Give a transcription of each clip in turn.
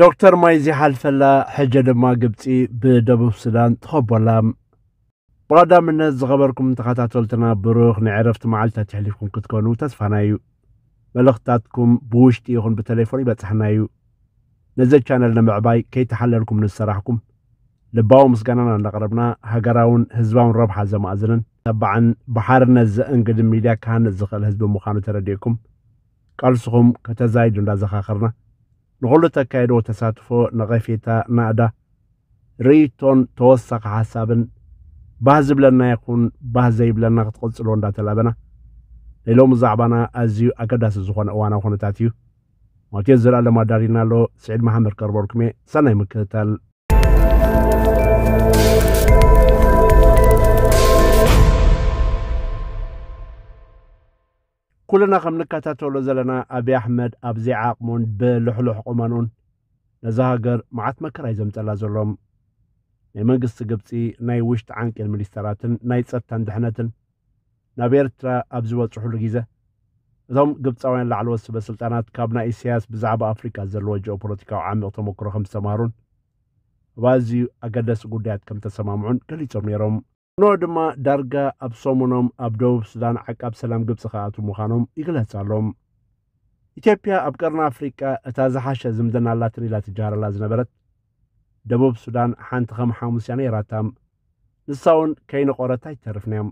ዶክተር ማይ ዝሓልፈላ ሕጀ ድማ ግብፂ ብደቡብ ሱዳን ተኸበላ ብቐዳምነት ዝኸበርኩም ተኸታተልትና ብሩኽ ናይ ዕረፍቲ መዓልትታት ትሕሊፍኩም ክትኮኑ ተስፋና እዩ መልእኽትታትኩም ብውሽጢ ይኹን ብቴሌፎን ይበፅሕና እዩ ነዚ ቻነል ንምዕባይ ከይተሓለልኩም ንዝሰራሕኩም ልባዊ ምስጋናና እንዳቕረብና ሃገራውን ህዝባውን ረብሓ ዘማእዝንን ተባዕን ብሓርነት ዘእንግድን ሚድያ ክሃንፅ ዝኽእል ህዝቢ ምዃኑ ተረዲእኩም ቃልስኹም ከተዛይዱ እንዳዘኻኽርና ንኩሉ ተካይዶ ተሳትፎ ንቐፌታ ናእዳ ርእይቶን ተወሳኺ ሓሳብን ባህ ዝብለና ይኹን ባህ ዘይብለና ክትቕፅሎ እንዳተላበና ሌሎም ብዛዕባና ኣዝዩ ኣገዳሲ ዝኾነ እዋናዊ ኩነታት እዩ ማቴዎስ ዘለኣለም ኣዳሪና ኣሎ ስዒድ መሓመድ ቀርበልኩም እየ ሰናይ ምክትታል ኩልና ከም ንከታተሎ ዘለና ኣብዪ ኣሕመድ ኣብዚ ዓቕሙን ብልሕሉሕ ቁመኑን ነዛ ሃገር መዓት መከራ እዩ ዘምፀላ ዘሎም ናይ መንግስቲ ግብፂ ናይ ውሽጢ ዓንቂል ሚኒስተራትን ናይ ፀጥታን ድሕነትን ናብ ኤርትራ ኣብ ዝበፅሕሉ ግዜ እቶም ግብፃውያን ላዕለወት ስበስልጣናት ካብ ናይ እስያስ ብዛዕባ ኣፍሪካ ዘለዎ ጂኦ ፖለቲካዊ ዓሚቕ ተመክሮ ከም ዝተምሃሩን ኣብ ኣዝዩ ኣገደሲ ጉዳያት ከም ተሰማምዑን ገሊፆም ነይሮም ንኡ ድማ ዳርጋ ኣብ ሰሙኖም ኣብ ደቡብ ሱዳን ዓቃብ ሰላም ግብፂ ከኣቱ ምዃኖም ይግለጽ ኣሎም ኢትዮጵያ ኣብ ቀርና ኣፍሪቃ እታ ዝሓሸ ዝምደናላትን ኢላ ትጃረላ ዝነበረት ደቡብ ሱዳን ሓንቲ ከም ሓሙስያ ነይራታም ንሳ እውን ከይነቆረታ ይተርፍንዮም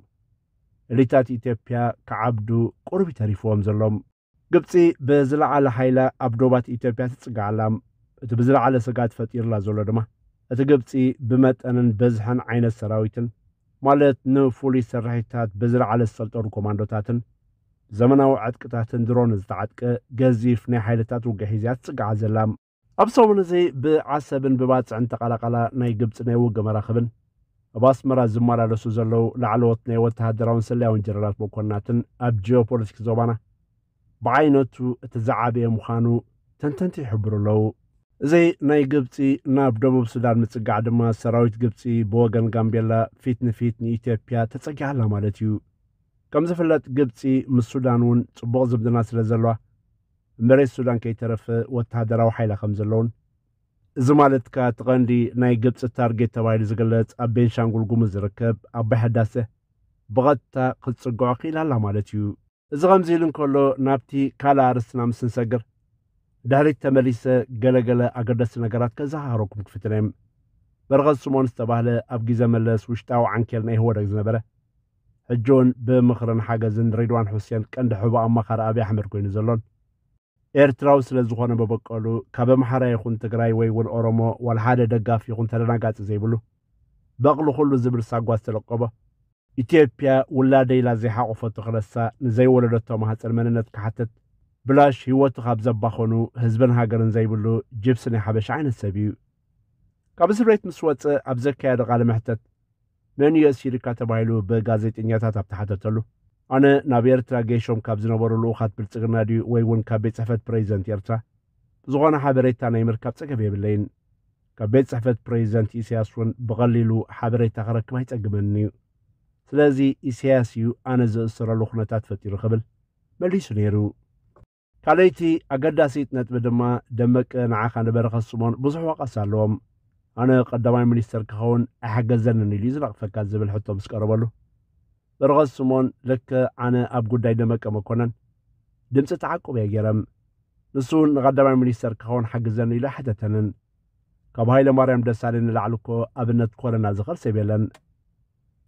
እሊታት ኢትዮጵያ ክዓብዱ ቁርቢ ተሪፍዎም ዘሎም ግብፂ ብዝለዓለ ሓይላ ኣብ ዶባት ኢትዮጵያ ትፅጋዓላ እቲ ብዝለዓለ ስጋት ፈጢርላ ዘሎ ድማ እቲ ግብፂ ብመጠንን በዝሐን ዓይነት ሰራዊትን ማለትነ ፍሉይ ሰራሒታት ብዝለዓለ ዝሰልጠኑ ኮማንዶታትን ዘመናዊ ዕጥቅታትን ድሮን ዝተዓጥቀ ገዚፍ ናይ ሓይልታት ውግሕ ሒዝያ ትፅግዓ ዘላ ኣብ ሰሙን እዚ ብዓሰብን ብባፅዕን ተቐላቐላ ናይ ግብፂ ናይ ውግ መራኽብን ኣብ ኣስመራ ዝመላለሱ ዘለዉ ላዕለዎት ናይ ወተሃደራውን ሰላያውን ጀነራት መኮንናትን ኣብ ጂኦፖለቲክስ ዞባና ብዓይነቱ እቲ ዝዓበየ ምዃኑ ተንተንቲ ይሕብሩ ኣለዉ እዚ ናይ ግብፂ ናብ ደቡብ ሱዳን ምፅጋዕ ድማ ሰራዊት ግብፂ ብወገን ጋምቤላ ፊት ንፊት ንኢትዮጵያ ተጸጊዓላ ማለት እዩ ከም ዝፍለጥ ግብፂ ምስ ሱዳን እውን ፅቡቕ ዝምድና ስለ ዘለዋ መሬት ሱዳን ከይተረፈ ወተሃደራዊ ሓይላ ከም ዘለውን እዚ ማለት ከ እቲ ናይ ግብፂ ታርጌት ተባሂሉ ዝገለጽ ኣብ ቤንሻንጉል ጉሙዝ ዝርከብ ኣባይ ሕዳሴ ብቐጥታ ክትጽግዖ ኣላ ማለት እዩ እዚ ከምዚ ኢሉ እንከሎ ናብቲ ካልእ ኣርስትና ምስንሰግር ዳሪት ተመሊሰ ገለገለ ኣገደስቲ ነገራት ከዘኻኽረኩም ክፍትነዮም በርቐት ስሞን ዝተባህለ ኣብ ግዜ መለስ ውሽጣዊ ዓንኬል ናይ ህወደግ ዝነበረ ሕጂ እውን ብምኽርን ሓገዝን ሬድዋን ሁሴን ቀንዲ ሕቡ ኣማኻሪ ኣብዪ ኣሕመድ ኮይኑ ዘሎን ኤርትራዊ ስለ ዝኾነ በበቀሉ ካብ ኣምሓራ ይኹን ትግራይ ወይ እውን ኦሮሞ ዋላ ሓደ ደጋፊ ይኹን ተደናጋፂ ዘይብሉ በቕሊ ኩሉ ዝብል ሳጓ ዝተለቀቦ ኢትዮጵያ ውላደ ኢላ ዘይሓቆፈቶ ክረሳ ንዘይወለደቶ ማህፀን መንነት ክሓትት بلاش هیوت خب زب بخونو هزبن هاگرن زی بلو جیبس نه حبش عین سبیو قبض رایت مسوات ابزار که در قلم حتت منی از شرکت بایلو به گازیت اینجا تاب تحت تلو آن نویر تراگیشم قبض نبرو لو خط بر تقریبی ویون کبیت صفت پریزنت یارتا زمان حبریت تنای مرکب تک بیه بلین کبیت صفت پریزنت ایسیاسون بغلیلو حبریت تقرک مایت اجمن نیو سلازی ایسیاسیو آن از سرالوخ نتات فتی رو قبل ملیش ካልአይቲ ኣገዳሲት ነጥቢ ድማ ደመቅ ንዓኻ ንበረኸት ስሞን ብዙሕ ዋቐስ ኣለዎም ኣነ ቀዳማይ ሚኒስተር ክኸውን ኣይሓገዘንን ኢሉ እዩ ዝነቕፈካ ዝብል ሕቶ ምስ ቀረበሉ በረኸት ስሞን ልክ ኣነ ኣብ ጉዳይ ደመቀ መኮነን ድምፂ ተዓቁብ እየ ገይረም ንሱ ንቐዳማይ ሚኒስተር ክኸውን ሓግዘኒ ኢሉ ኣይሓተተንን ካብ ሃይለማርያም ደሳለኝ ንላዕሊ እኮ ኣብነት ኮለና ዝኸርሰብ የለን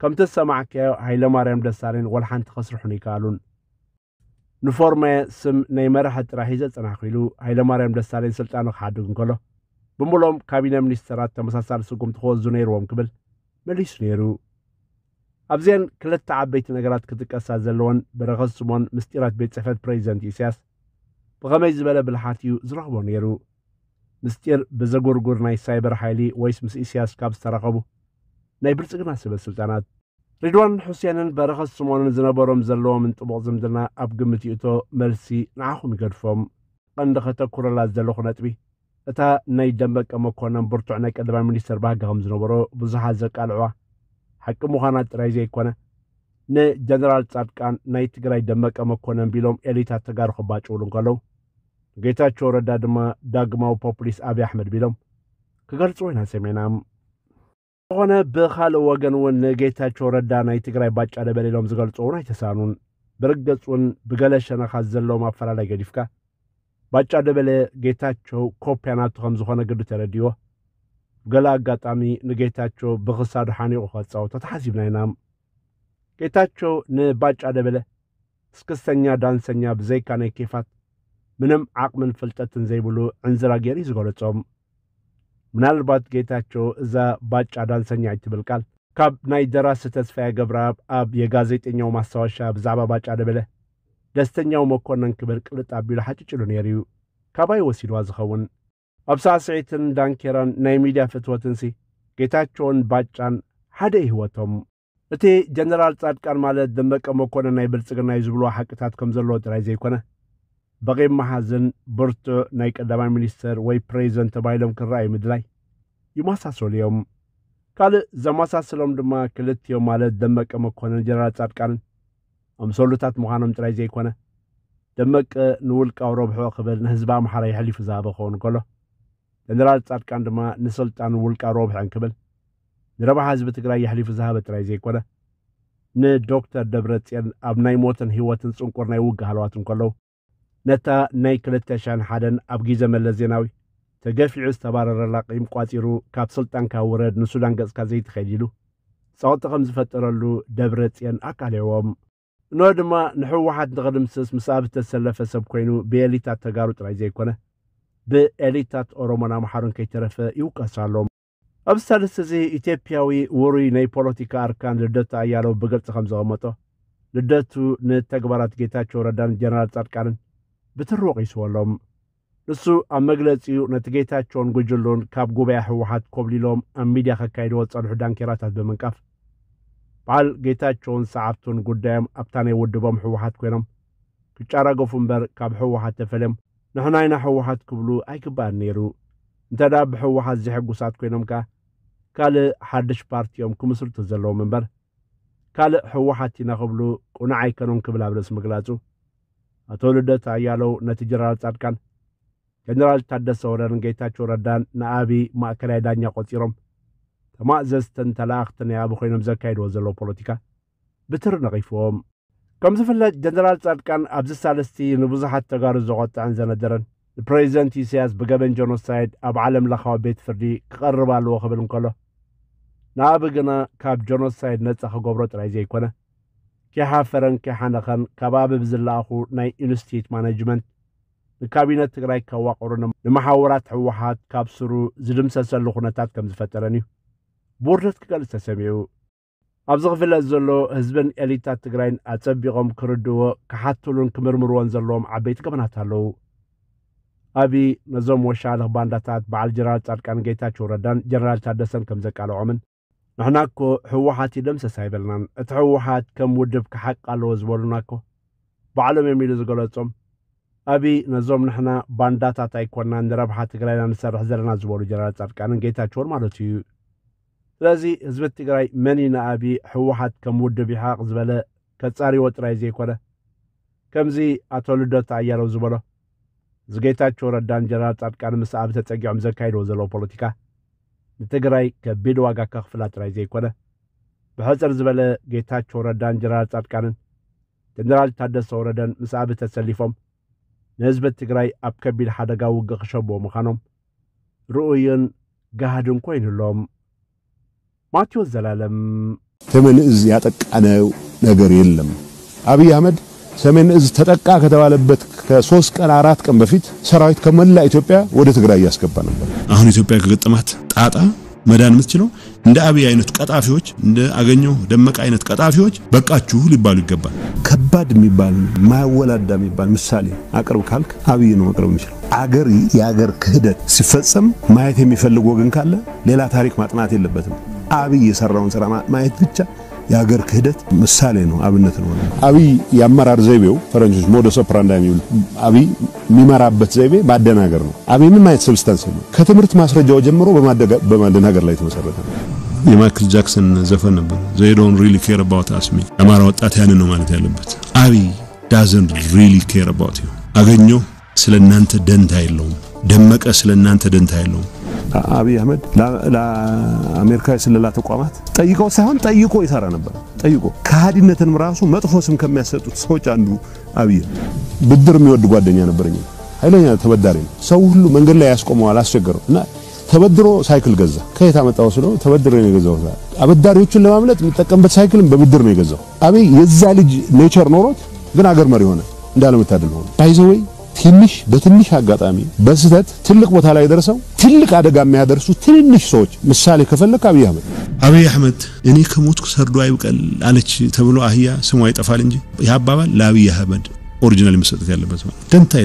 ከምቲ ዝሰማዕከዮ ሃይለማርያም ደሳለኝ ወልሓንቲ ከስርሑን ይከኣሉን ንፎርመ ስም ናይ መራሒ ጥራሕ እዩ ዘጸናሕ ኢሉ ሃይለማርያም ደሳለኝ ስልጣኑ ክሓድግ እንከሎ ብምሎም ካቢነ ሚኒስትራት ተመሳሳሊ ስጉምቲ ክወዙ ነይርዎም ክብል መሊሱ ነይሩ ኣብዚአን ክልተ ዓበይቲ ነገራት ክጥቀሳ ዘለዎን በረኸት ስሞን ምስጢራት ቤት ጽሕፈት ፕሬዚደንት ኢሳያስ ብኸመይ ዝበለ ብልሓት እዩ ዝረኽቦ ነይሩ ምስጢር ብዘጉርጉር ናይ ሳይበር ሓይሊ ወይስ ምስ ኢሳያስ ካብ ዝተረኸቡ ናይ ብልጽግና ስበ ስልጣናት ሪድዋን ሑሴንን በረኸት ስምዖንን ዝነበሮም ዘለዎም ንጥቡቕ ዝምድና ኣብ ግምት ይእቶ መልሲ ንዓኹም ይገድፎም ቀንዲ ከተኩረላት ዘለኹ ነጥቢ እታ ናይ ደመቀ መኮነን ብርቱዕ ናይ ቀዳማይ ሚኒስተር ባህጊ ከም ዝነበሮ ብዙሓት ዘቃልዕዋ ሓቂ ምዃናት ጥራይ ዘይኮነ ንጀነራል ጻድቃን ናይ ትግራይ ደመቀ መኮነን ቢሎም ኤሊታት ተጋሩ ክባጭውሉ እንከለዉ ጌታቸው ረዳ ድማ ዳግማዊ ፖፕሊስ ኣብዪ ኣሕመድ ቢሎም ክገልጽዎ ወይና ሰሜናም ሆነ ብኻልእ ወገን እውን ጌታቸው ረዳ ናይ ትግራይ ባጫ ደበል ኢሎም ዝገልፁ እውን ኣይተሳኑን ብርግፅ እውን ብገለ ሸነኻ ዘለዎም ኣፈላላይ ገዲፍካ ባጫ ደበለ ጌታቸው ኮፕያ ናቱ ከም ዝኾነ ግዲ ተረድዎ ብገለ ኣጋጣሚ ንጌታቸው ብኽሳዱ ሓኒቑ ኸፃውቶ ተሓሲብና ኢና ጌታቸው ንባጫ ደበለ ስክስተኛ ዳንሰኛ ብዘይካ ናይ ኬፋት ምንም ዓቕምን ፍልጠትን ዘይብሉ ዕንዝራ ገይሩ እዩ ዝገለጾም ምናልባት ጌታቸው እዛ ባጫ ዳልሰኛች ይትብልቃል ካብ ናይ ደራሲ ተስፋያ ገብረኣብ ኣብ የጋዜጠኛው ማስታወሻ ብዛዕባ ባጫ ደበለ ደስተኛው መኮነን ክብል ቅልጥ ኣቢሉ ሓጭጭሉ ነይሩ እዩ ካባይ ወሲድዋ ዝኸውን ኣብ ሳዕስዒትን ዳንኬራን ናይ ሚድያ ፍትወትን ሲ ጌታቸውን ባጫን ሓደ ይህወቶም እቲ ጀነራል ጻድቃን ማለት ደመቀ መኮነን ናይ ብልጽግና እዩ ዝብልዎ ሓቂታት ከም ዘለዎ ጥራይ ዘይኮነ ብቐይብ መሓዝን ብርቱዕ ናይ ቀዳማይ ሚኒስትር ወይ ፕሬዚደንት ተባሂሎም ክረኣዩ ምድላይ ይመሳሰሉ እዮም ካልእ ዘመሳሰሎም ድማ ክልትዮም ማለት ደመቀ መኮነን ጀነራል ጻድቃንን ኣምሰሉታት ምዃኖም ጥራይ ዘይኮነ ደመቀ ንውልቃዊ ረብሖ ክብል ንህዝቢ ኣምሓራ ይሕሊፉ ዝሃበ ክኸውን ከሎ ጀነራል ጻድቃን ድማ ንስልጣን ውልቃዊ ረብሖን ክብል ንረብሓ ህዝቢ ትግራይ የሕሊፉ ዝሃበ ጥራይ ዘይኮነ ንዶክተር ደብረ ደብረፅዮን ኣብ ናይ ሞትን ህይወትን ፅንቁር ናይ ውግ ሃልዋት እንከለዉ ነታ ናይ 201 ኣብ ግዜ መለስ ዜናዊ ተገፊዑ ዝተባረረላ ቂም ቋፂሩ ካብ ካብ ውረድ ንሱዳን ገጽካ ዘይትኸይድ ኢሉ ጸቕጢ ከም ዝፈጠረሉ ደብረ ጽየን ኣካልዎም እንሆ ድማ ንሕወሓት ንኽድምስስ ምስኣብ ዝተሰለፈ ሰብ ኮይኑ ብኤሊታት ተጋሩ ጥራይ ዘይኮነ ብኤሊታት ኦሮሞን ኣምሓሩን ከይተረፈ ይውቀሳሎም ኣብ ሳልስ እዚ ኢትዮጵያዊ ውሩይ ናይ ፖለቲካ ኣርካን ልደቱ ኣያለው ብግልፂ ከም ዘቐመጦ ልደቱ ንተግባራት ጌታቸው ረዳን ጀነራል ጻድቃንን ኣሎም ንሱ ኣብ መግለፂኡ ነቲ ጌታቸውን ጉጅሉን ካብ ጉባኤ ሕወሓት ኮብሊሎም ኣብ ሚድያ ከካይድዎ ጸንሑ ዳንኬራታት ብምንቃፍ በዓል ጌታቸውን ሰዓብቱን ጉዳዮም ኣብታ ናይ ውድቦም ሕወሓት ኮይኖም ክጫረገፉ እምበር ካብ ሕወሓት ተፈልዮም ንሕናይና ሕወሓት ክብሉ ኣይክባኣል ነይሩ እንተ ዳ ብሕወሓት ዝሕጉሳት ኮይኖም ከ ካልእ ሓድሽ ፓርቲኦም ክምስርቱ ዘለዎም እምበር ካልእ ሕወሓት ኢና ክብሉ ቁንዓይ ኣይከኖም ክብል ኣብ ርእሲ ምግላጹ አቶ ልደት አያለው፣ ነቲ ጀነራል ጻድቃን፣ ጀነራል ታደሰ ወረን፣ ጌታቸው ረዳን ንኣብ ማእከላይ ዳኛ ቆፂሮም ተማእዘዝተን ተላእኽትን ናይ ኣቢ ኮይኖም ዘካይድዎ ዘሎ ፖለቲካ ብትር ነቒፍዎም ከም ዝፍለጥ ጀነራል ጻድቃን ኣብዚ ሳለስቲ ንብዙሓት ተጋሩ ዘቖጥዕን ዘነደረን ንፕሬዚደንት ኢሳያስ ብገበን ጀኖሳይድ ኣብ ዓለም ለኻዊ ቤት ፍርዲ ክቐርብ ኣለዎ ክብል እንከሎ ንኣብ ግና ካብ ጀኖሳይድ ነጻ ክገብሮ ጥራይ ዘይኮነ ከሓፈረን ከሓነኸን ከባቢ ብዝለኣኹ ናይ ኢንስቴት ማነጅመንት ንካቢነት ትግራይ ከዋቕሩ ንማሓወራት ሕወሓት ካብ ስሩ ዝድምሰሰሉ ኩነታት ከም ዝፈጠረን እዩ ብውርደት ክገልጽ ተሰሚዑ ኣብዚ ክፍለጥ ዘሎ ህዝብን ኤሊታት ትግራይን ኣጸቢቖም ክርድዎ ክሓትሉን ክምርምርዎን ዘለዎም ዓበይቲ ገበናት ኣለዉ ኣብዪ ነዞም ወሻልኽ ባንዳታት በዓል ጀነራል ጻድቃን ጌታቸው ረዳን ጀነራል ታደሰን ከም ዘቃልዖምን ንሕና እኮ ሕወሓት እዩ ደምሰስ ኣይበልናን እቲ ሕወሓት ከም ውድብ ክሓቂ ኣለዎ ዝበሉና እኮ ባዕሎም እዮም ዝገለጾም ኣብ ነዞም ንሕና ባንዳታት ኣይኮንና ንረብሓ ትግራይና ንሰርሕ ዘለና ዝበሉ ጀነራል ጻድቃንን ጌታቸውን ማለት እዩ ስለዚ ህዝቢ ትግራይ መን ዩ ንኣብ ሕወሓት ከም ውድብ ይሓቅ ዝበለ ከጻሪዎ ጥራይ ዘይኮነ ከምዚ ኣቶ ልደት ኣያለው ዝበሎ ዝጌታቸው ረዳን ጀነራል ጻድቃን ምስ ኣብ ተጸጊዖም ዘካይድዎ ዘለዎ ፖለቲካ ንትግራይ ከቢድ ዋጋ ከኽፍላ ጥራይ ዘይኮነ ብሕፅር ዝበለ ጌታቸው ረዳን ጀነራል ጻድቃንን ጀነራል ታደሰ ወረደን ምስ ኣብ ተሰሊፎም ንህዝቢ ትግራይ ኣብ ከቢድ ሓደጋ ውግእ ክሸብዎ ምዃኖም ርኡይን ጋህድን ኮይኑሎም ማቴዎስ ዘላለም ሰሜን እዝ ያጠቃነው ነገር የለም። አብይ አህመድ ሰሜን እዝ ተጠቃ ከተባለበት ከሶስት ቀን አራት ቀን በፊት ሰራዊት ከመላ ኢትዮጵያ ወደ ትግራይ እያስገባ ነበር። አሁን ኢትዮጵያ ከገጠማት ጣጣ መዳን የምትችለው እንደ አብይ አይነት ቀጣፊዎች እንደ አገኘው ደመቀ አይነት ቀጣፊዎች በቃችሁ ሊባሉ ይገባል። ከባድ የሚባል ማያወላዳ የሚባል ምሳሌ አቅርብ ካልክ አብይ ነው መቅረብ የሚችለው። አገር የአገር ክህደት ሲፈጸም ማየት የሚፈልግ ወገን ካለ ሌላ ታሪክ ማጥናት የለበትም። አብይ የሰራውን ስራ ማየት ብቻ የሀገር ክህደት ምሳሌ ነው፣ አብነት ነው። አብይ የአመራር ዘይቤው ፈረንጆች ሞደስ ኦፕራንዳ የሚሉት አብይ የሚመራበት ዘይቤ ማደናገር ነው። አብይ ምን አይነት ሰብስታንስ ነው። ከትምህርት ማስረጃው ጀምሮ በማደናገር ላይ የተመሰረተ ነው። የማይክል ጃክሰን ዘፈን ነበር ዘይ ዶን ሪሊ ኬር አባውት አስ ሚ። የአማራ ወጣት ያንን ነው ማለት ያለበት። አብይ ዳዘን ሪሊ ኬር አባውት ዩ። አገኘሁ ስለ እናንተ ደንታ የለውም። ደመቀ ስለ እናንተ ደንታ የለውም። አብይ አህመድ ለአሜሪካ የስለላ ተቋማት ጠይቀው ሳይሆን ጠይቆ ይሰራ ነበር። ጠይቆ ከሃዲነትንም ራሱ መጥፎ ስም ከሚያሰጡት ሰዎች አንዱ አብይ። ብድር የሚወድ ጓደኛ ነበረኝ። ኃይለኛ ተበዳሪ ነው። ሰው ሁሉ መንገድ ላይ ያስቆመው አላስቸገረው እና ተበድሮ ሳይክል ገዛ። ከየት አመጣው ስለው ተበድሮ ነው የገዛው። አበዳሪዎቹን ለማምለጥ የሚጠቀምበት ሳይክልም በብድር ነው የገዛው። አብይ የዛ ልጅ ኔቸር ኖሮት ግን አገር መሪ ሆነ። እንዳለመታደል ሆነ ባይዘወይ ትንሽ በትንሽ አጋጣሚ በስህተት ትልቅ ቦታ ላይ ደርሰው ትልቅ አደጋ የሚያደርሱ ትንንሽ ሰዎች ምሳሌ ከፈለክ አብይ አህመድ አብይ አህመድ እኔ ከሞትኩ ሰርዶ አይብቀል አለች ተብሎ አህያ ስሟ ይጠፋል እንጂ ይህ አባባል ለአብይ አህመድ ኦሪጂናል መሰጠት ያለበት ደንታ